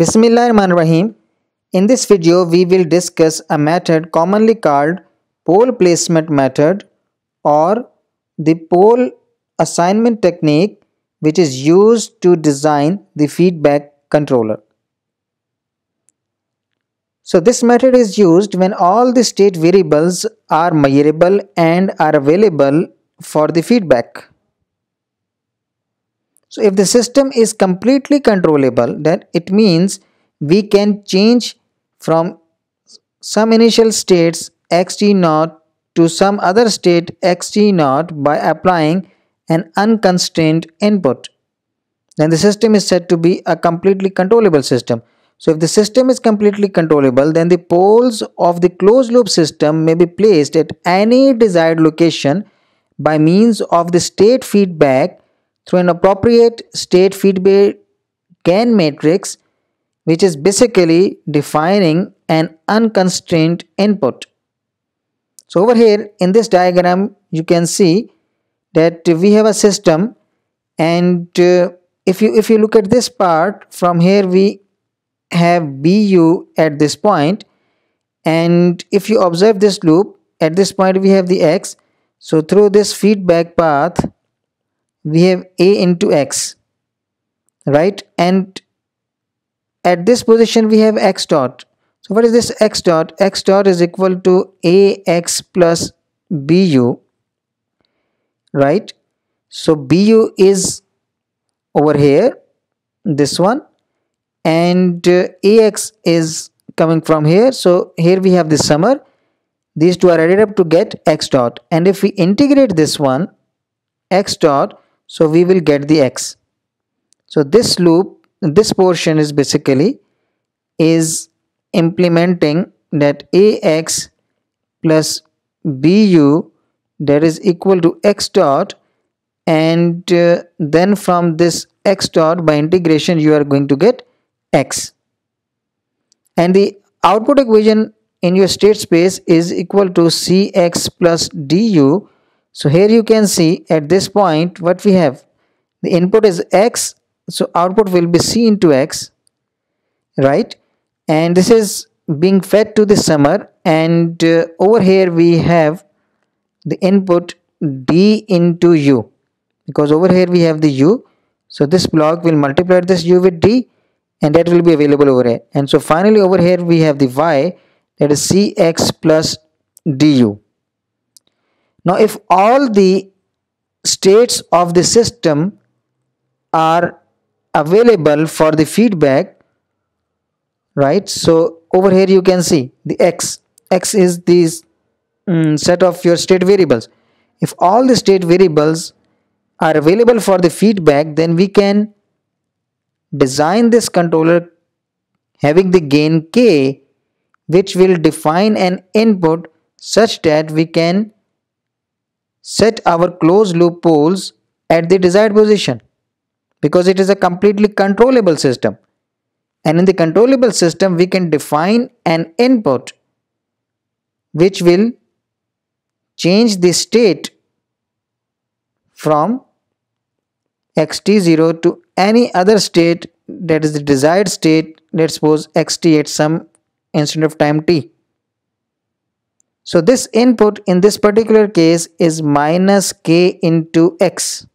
Rahim. In this video, we will discuss a method commonly called pole placement method or the pole assignment technique which is used to design the feedback controller. So this method is used when all the state variables are measurable and are available for the feedback. So if the system is completely controllable then it means we can change from some initial states xt naught to some other state xt naught by applying an unconstrained input. Then the system is said to be a completely controllable system. So if the system is completely controllable, then the poles of the closed loop system may be placed at any desired location by means of the state feedback through an appropriate state feedback gain matrix, which is basically defining an unconstrained input. So over here in this diagram, you can see that we have a system and uh, if you if you look at this part from here we have BU at this point and if you observe this loop at this point we have the X so through this feedback path we have a into x right and at this position we have x dot so what is this x dot x dot is equal to ax plus bu right so bu is over here this one and uh, ax is coming from here so here we have the summer these two are added up to get x dot and if we integrate this one x dot so we will get the x so this loop this portion is basically is implementing that ax plus bu that is equal to x dot and uh, then from this x dot by integration you are going to get x and the output equation in your state space is equal to cx plus du so here you can see at this point what we have. The input is x, so output will be c into x, right? And this is being fed to the summer and uh, over here we have the input d into u because over here we have the u. So this block will multiply this u with d and that will be available over here. And so finally over here we have the y that is cx plus du. Now if all the states of the system are available for the feedback right so over here you can see the x x is this um, mm, set of your state variables if all the state variables are available for the feedback then we can design this controller having the gain k which will define an input such that we can set our closed loop poles at the desired position because it is a completely controllable system. And in the controllable system, we can define an input which will change the state from xt0 to any other state that is the desired state let's suppose xt at some instant of time t so this input in this particular case is minus k into x.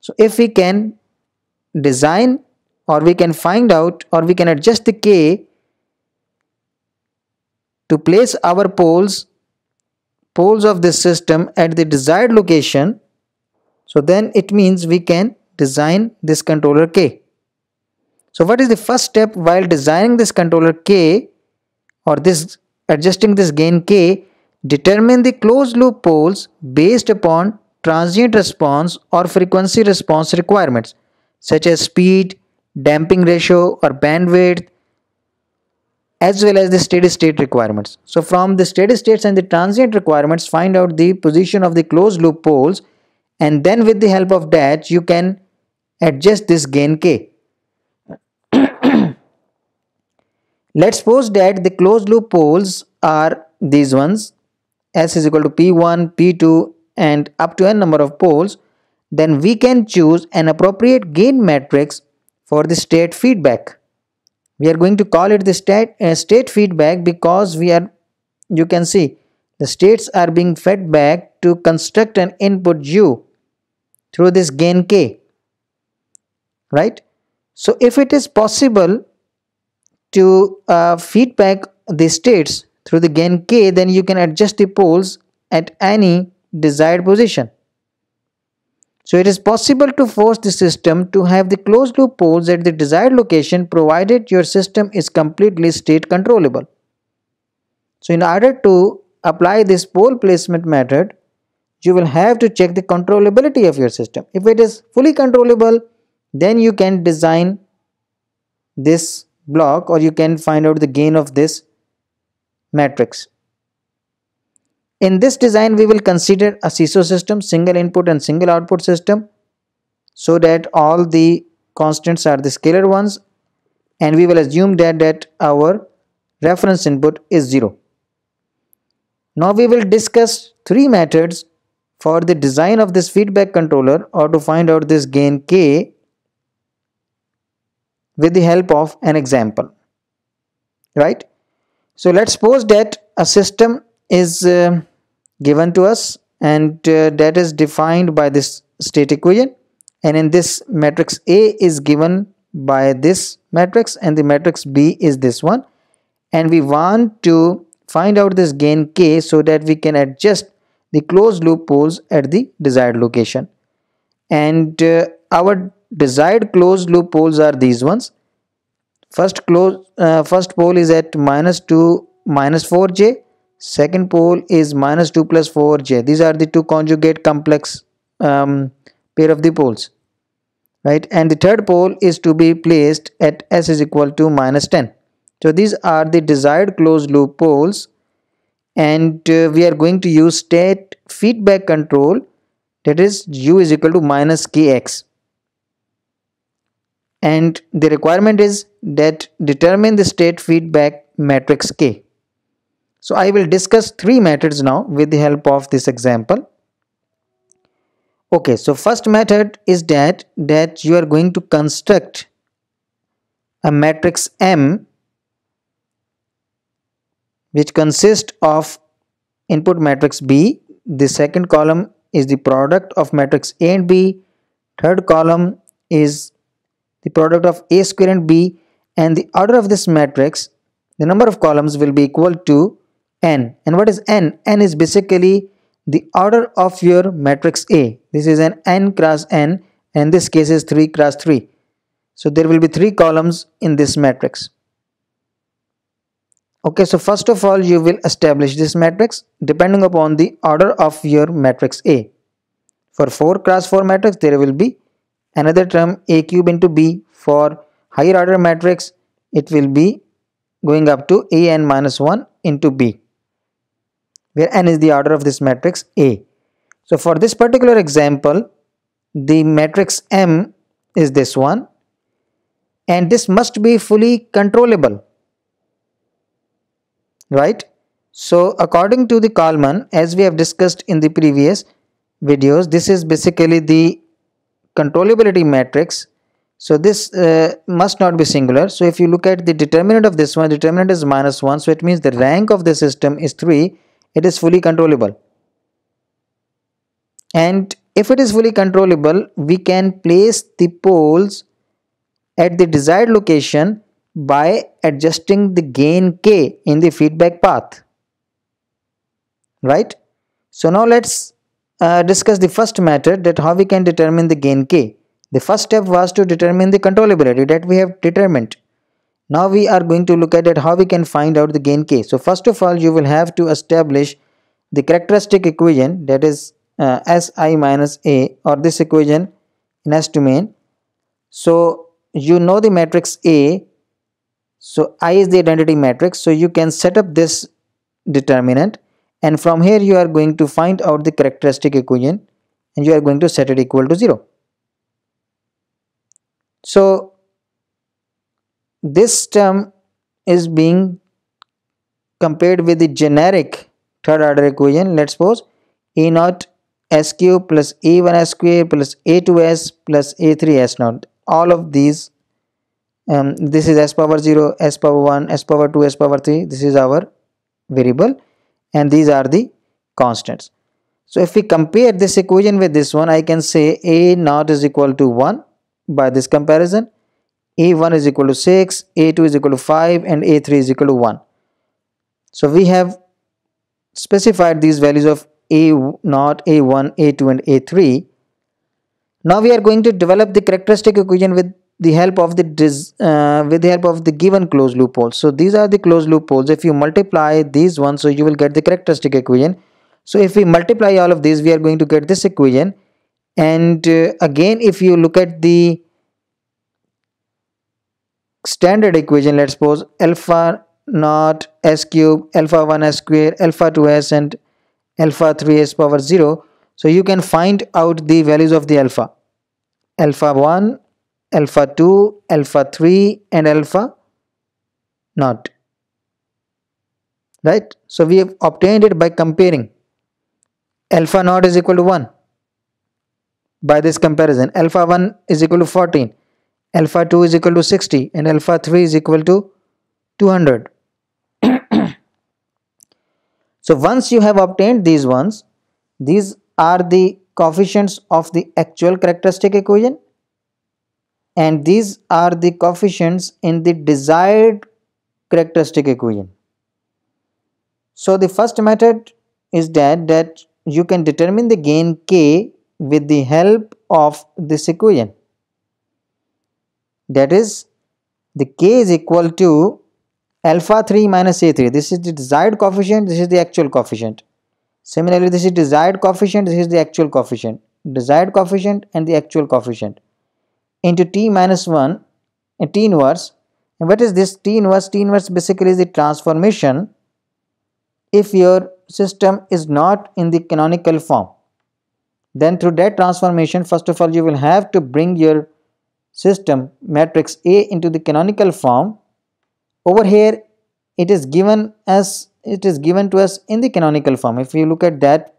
So if we can design or we can find out or we can adjust the k to place our poles poles of this system at the desired location so then it means we can design this controller k. So what is the first step while designing this controller k or this Adjusting this gain k, determine the closed loop poles based upon transient response or frequency response requirements such as speed, damping ratio or bandwidth as well as the steady state requirements. So from the steady states and the transient requirements find out the position of the closed loop poles and then with the help of that you can adjust this gain k. Let's suppose that the closed loop poles are these ones s is equal to p1, p2 and up to n number of poles then we can choose an appropriate gain matrix for the state feedback. We are going to call it the state, uh, state feedback because we are you can see the states are being fed back to construct an input u through this gain k right so if it is possible to uh, feedback the states through the gain k, then you can adjust the poles at any desired position. So it is possible to force the system to have the closed loop poles at the desired location provided your system is completely state controllable. So in order to apply this pole placement method, you will have to check the controllability of your system. If it is fully controllable, then you can design this block or you can find out the gain of this matrix. In this design we will consider a CISO system, single input and single output system so that all the constants are the scalar ones and we will assume that, that our reference input is 0. Now we will discuss three methods for the design of this feedback controller or to find out this gain k with the help of an example right so let's suppose that a system is uh, given to us and uh, that is defined by this state equation and in this matrix A is given by this matrix and the matrix B is this one and we want to find out this gain K so that we can adjust the closed loop poles at the desired location and uh, our desired closed loop poles are these ones first close uh, first pole is at minus 2 minus 4j second pole is minus 2 plus 4j these are the two conjugate complex um, pair of the poles right and the third pole is to be placed at s is equal to minus 10 so these are the desired closed loop poles and uh, we are going to use state feedback control that is u is equal to minus kx and the requirement is that determine the state feedback matrix K. So I will discuss three methods now with the help of this example. Okay, so first method is that that you are going to construct a matrix M which consists of input matrix B. The second column is the product of matrix A and B. Third column is the product of A square and B and the order of this matrix, the number of columns will be equal to n. And what is n? n is basically the order of your matrix A. This is an n cross n and this case is 3 cross 3. So there will be 3 columns in this matrix. Okay, so first of all you will establish this matrix depending upon the order of your matrix A. For 4 cross 4 matrix there will be another term a cube into b for higher order matrix it will be going up to a n minus 1 into b where n is the order of this matrix a so for this particular example the matrix m is this one and this must be fully controllable right so according to the Kalman as we have discussed in the previous videos this is basically the controllability matrix so this uh, must not be singular so if you look at the determinant of this one determinant is minus 1 so it means the rank of the system is 3 it is fully controllable and if it is fully controllable we can place the poles at the desired location by adjusting the gain k in the feedback path right so now let's uh, discuss the first matter that how we can determine the gain k. The first step was to determine the controllability that we have determined. Now we are going to look at it how we can find out the gain k. So first of all you will have to establish the characteristic equation that is uh, si minus a or this equation in S domain. So you know the matrix A. So I is the identity matrix. So you can set up this determinant and from here you are going to find out the characteristic equation and you are going to set it equal to 0. So this term is being compared with the generic third order equation let's suppose E naught SQ plus E1 SQ plus A2S plus A3 S naught all of these um, this is S power 0 S power 1 S power 2 S power 3 this is our variable and these are the constants. So if we compare this equation with this one, I can say A naught is equal to 1 by this comparison. A1 is equal to 6, A2 is equal to 5 and A3 is equal to 1. So we have specified these values of A0, A1, A2 and A3. Now we are going to develop the characteristic equation with the help of the uh, with the help of the given closed loopholes. So these are the closed loopholes. If you multiply these ones, so you will get the characteristic equation. So if we multiply all of these, we are going to get this equation. And uh, again, if you look at the standard equation, let's suppose alpha naught s cube, alpha 1 s square, alpha 2 s and alpha 3 s power 0. So you can find out the values of the alpha. Alpha 1, alpha 2, alpha 3 and alpha naught. Right? So we have obtained it by comparing alpha naught is equal to 1 by this comparison. Alpha 1 is equal to 14, alpha 2 is equal to 60 and alpha 3 is equal to 200. so once you have obtained these ones, these are the coefficients of the actual characteristic equation and these are the coefficients in the desired characteristic equation. So the first method is that that you can determine the gain k with the help of this equation. That is the k is equal to alpha 3 minus a3 this is the desired coefficient this is the actual coefficient similarly this is desired coefficient this is the actual coefficient desired coefficient and the actual coefficient into t minus 1 and t inverse and what is this t inverse t inverse basically is the transformation if your system is not in the canonical form then through that transformation first of all you will have to bring your system matrix A into the canonical form over here it is given as it is given to us in the canonical form if you look at that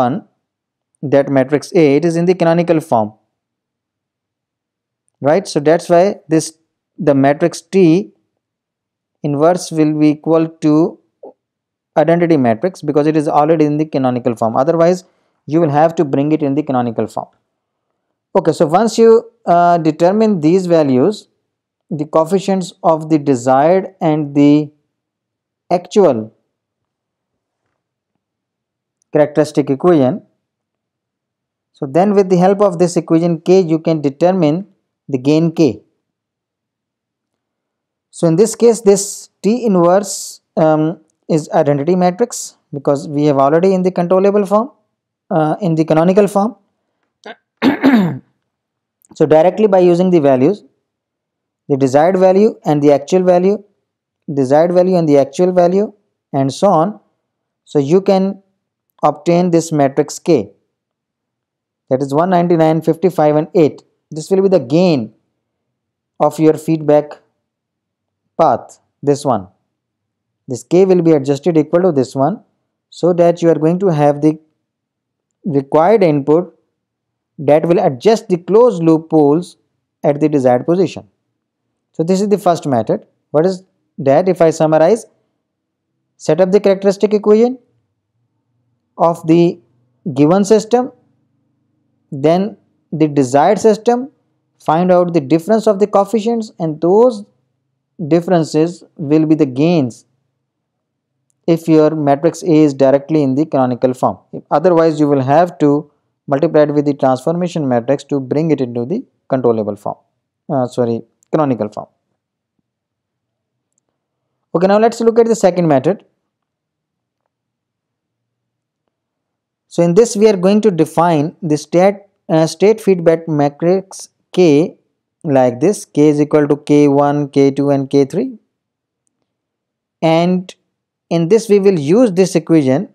one that matrix A it is in the canonical form right so that's why this the matrix t inverse will be equal to identity matrix because it is already in the canonical form otherwise you will have to bring it in the canonical form okay so once you uh, determine these values the coefficients of the desired and the actual characteristic equation so then with the help of this equation k you can determine the gain k. So in this case this T inverse um, is identity matrix because we have already in the controllable form uh, in the canonical form. so directly by using the values the desired value and the actual value desired value and the actual value and so on so you can obtain this matrix K that is 199 55 and 8 this will be the gain of your feedback path this one this k will be adjusted equal to this one so that you are going to have the required input that will adjust the closed loop poles at the desired position so this is the first method what is that if i summarize set up the characteristic equation of the given system then the desired system, find out the difference of the coefficients and those differences will be the gains if your matrix A is directly in the canonical form. Otherwise, you will have to multiply it with the transformation matrix to bring it into the controllable form, uh, sorry, canonical form. Okay, now let's look at the second method. So in this we are going to define the state uh, state feedback matrix k like this k is equal to k1 k2 and k3 and in this we will use this equation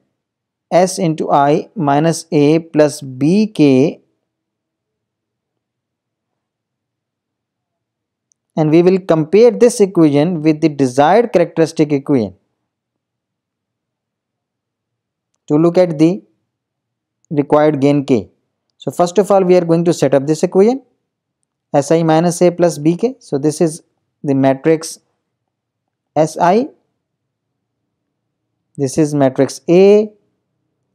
s into i minus a plus bk and we will compare this equation with the desired characteristic equation to look at the required gain k so first of all we are going to set up this equation Si minus A plus BK. So this is the matrix Si. This is matrix A.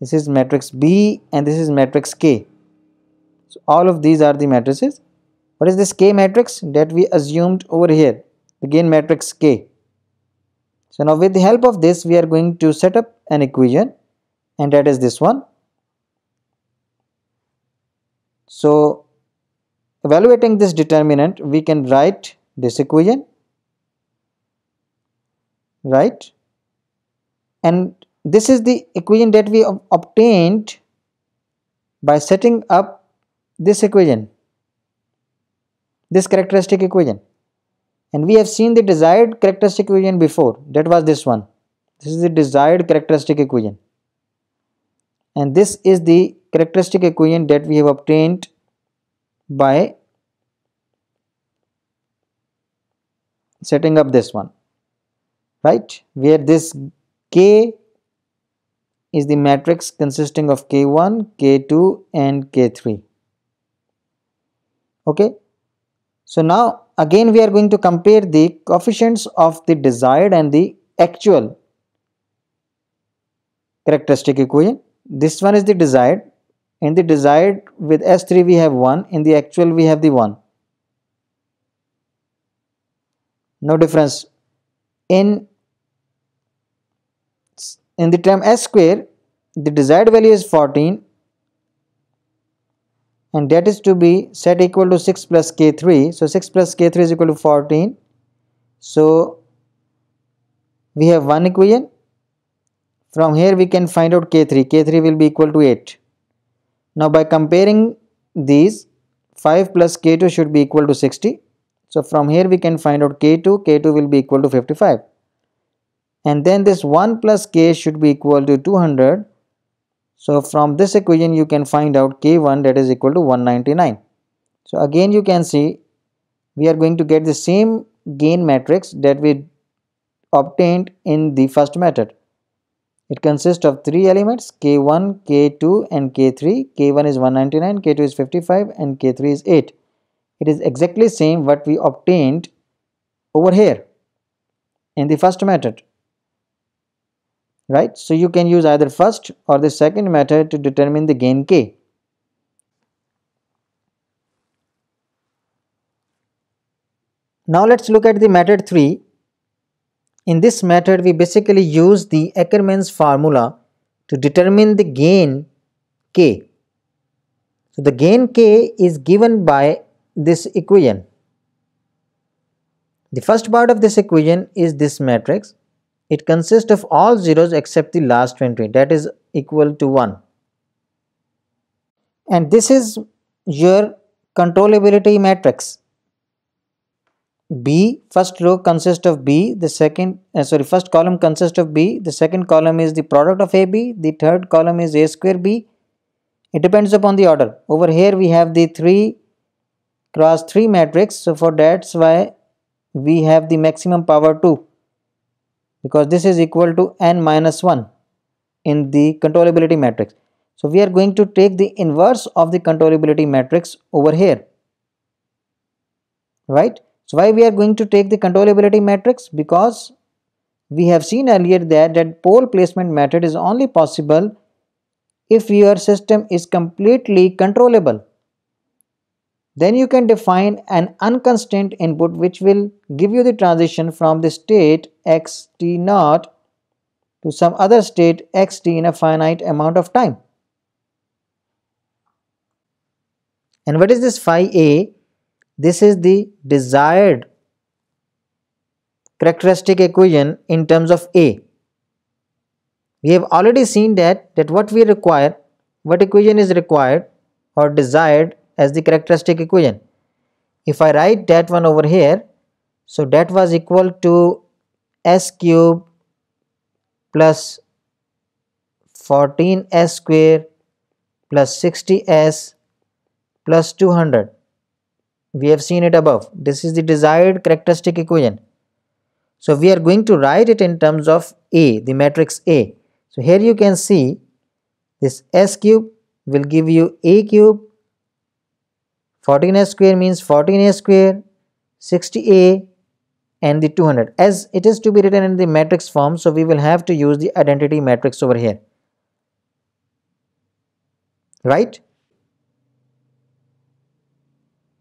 This is matrix B and this is matrix K. So all of these are the matrices. What is this K matrix that we assumed over here? Again matrix K. So now with the help of this we are going to set up an equation and that is this one. So evaluating this determinant we can write this equation right and this is the equation that we obtained by setting up this equation this characteristic equation and we have seen the desired characteristic equation before that was this one this is the desired characteristic equation and this is the characteristic equation that we have obtained by setting up this one right where this k is the matrix consisting of k1 k2 and k3 okay so now again we are going to compare the coefficients of the desired and the actual characteristic equation this one is the desired in the desired with S3 we have 1 in the actual we have the 1 no difference in in the term S square the desired value is 14 and that is to be set equal to 6 plus k3 so 6 plus k3 is equal to 14 so we have one equation from here we can find out k3 k3 will be equal to 8 now by comparing these 5 plus k2 should be equal to 60. So from here we can find out k2, k2 will be equal to 55. And then this 1 plus k should be equal to 200. So from this equation you can find out k1 that is equal to 199. So again you can see we are going to get the same gain matrix that we obtained in the first method. It consists of three elements K1, K2 and K3. K1 is 199, K2 is 55 and K3 is 8. It is exactly same what we obtained over here in the first method. Right? So you can use either first or the second method to determine the gain K. Now let's look at the method 3 in this method, we basically use the Ackermann's formula to determine the gain K. So, the gain K is given by this equation. The first part of this equation is this matrix. It consists of all zeros except the last entry, that is equal to 1. And this is your controllability matrix. B first row consists of B the second uh, sorry first column consists of B the second column is the product of AB the third column is A square B it depends upon the order over here we have the 3 cross 3 matrix so for that's why we have the maximum power 2 because this is equal to n minus 1 in the controllability matrix so we are going to take the inverse of the controllability matrix over here right so why we are going to take the controllability matrix? Because we have seen earlier that, that pole placement method is only possible if your system is completely controllable. Then you can define an unconstrained input which will give you the transition from the state xt naught to some other state xt in a finite amount of time. And what is this phi a? This is the desired characteristic equation in terms of A. We have already seen that, that what we require, what equation is required or desired as the characteristic equation. If I write that one over here, so that was equal to s cube plus 14s square plus 60s plus 200 we have seen it above. This is the desired characteristic equation. So we are going to write it in terms of A, the matrix A. So here you can see this S cube will give you A cube, 14A square means 14A square, 60A and the 200 as it is to be written in the matrix form so we will have to use the identity matrix over here right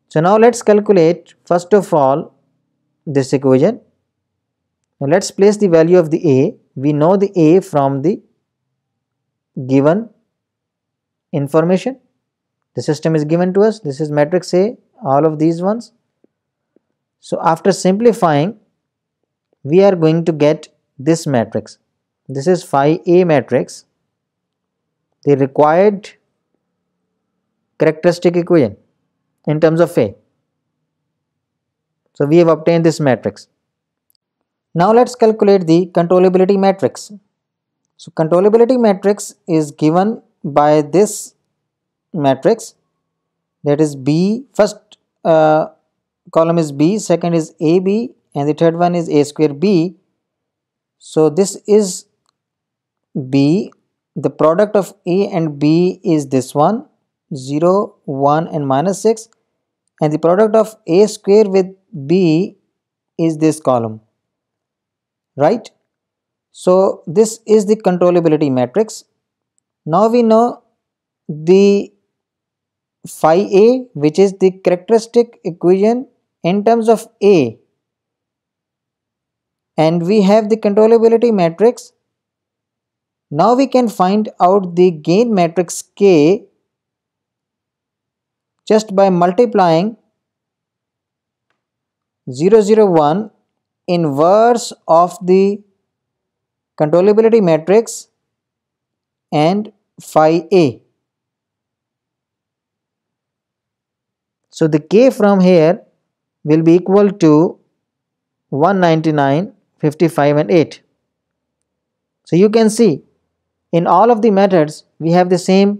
so now let's calculate first of all this equation. Now let's place the value of the A. We know the A from the given information. The system is given to us. This is matrix A, all of these ones. So after simplifying, we are going to get this matrix. This is phi A matrix. The required characteristic equation in terms of A. So we have obtained this matrix. Now let's calculate the controllability matrix. So controllability matrix is given by this matrix that is B first uh, column is B second is AB and the third one is A square B. So this is B the product of A and B is this one 0 1 and minus 6 and the product of a square with b is this column right so this is the controllability matrix now we know the phi a which is the characteristic equation in terms of a and we have the controllability matrix now we can find out the gain matrix k just by multiplying 001 inverse of the controllability matrix and phi a. So the k from here will be equal to 199, 55 and 8. So you can see in all of the methods we have the same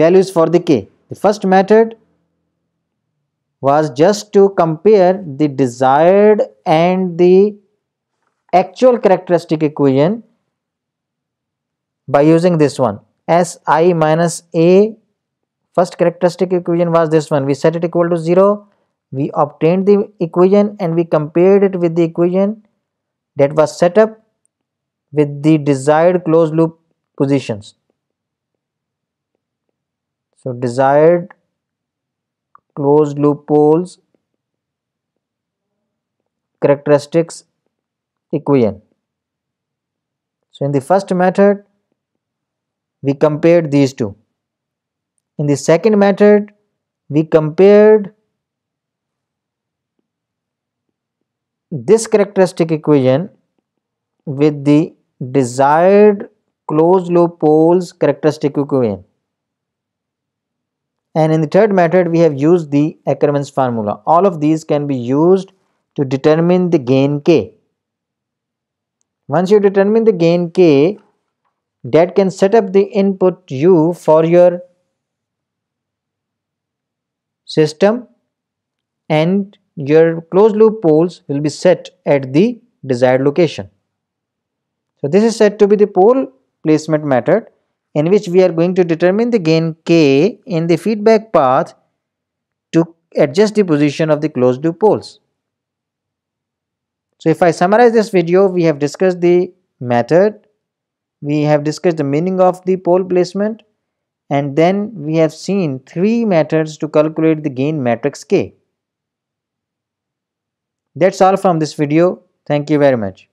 values for the k. The first method was just to compare the desired and the actual characteristic equation by using this one s i minus a first characteristic equation was this one we set it equal to 0 we obtained the equation and we compared it with the equation that was set up with the desired closed loop positions so desired closed loop poles characteristics equation. So in the first method we compared these two. In the second method we compared this characteristic equation with the desired closed loop poles characteristic equation and in the third method we have used the Ackermann's formula all of these can be used to determine the gain k once you determine the gain k that can set up the input u for your system and your closed loop poles will be set at the desired location. So this is said to be the pole placement method in which we are going to determine the gain K in the feedback path to adjust the position of the closed loop poles. So if I summarize this video, we have discussed the method, we have discussed the meaning of the pole placement and then we have seen three methods to calculate the gain matrix K. That's all from this video. Thank you very much.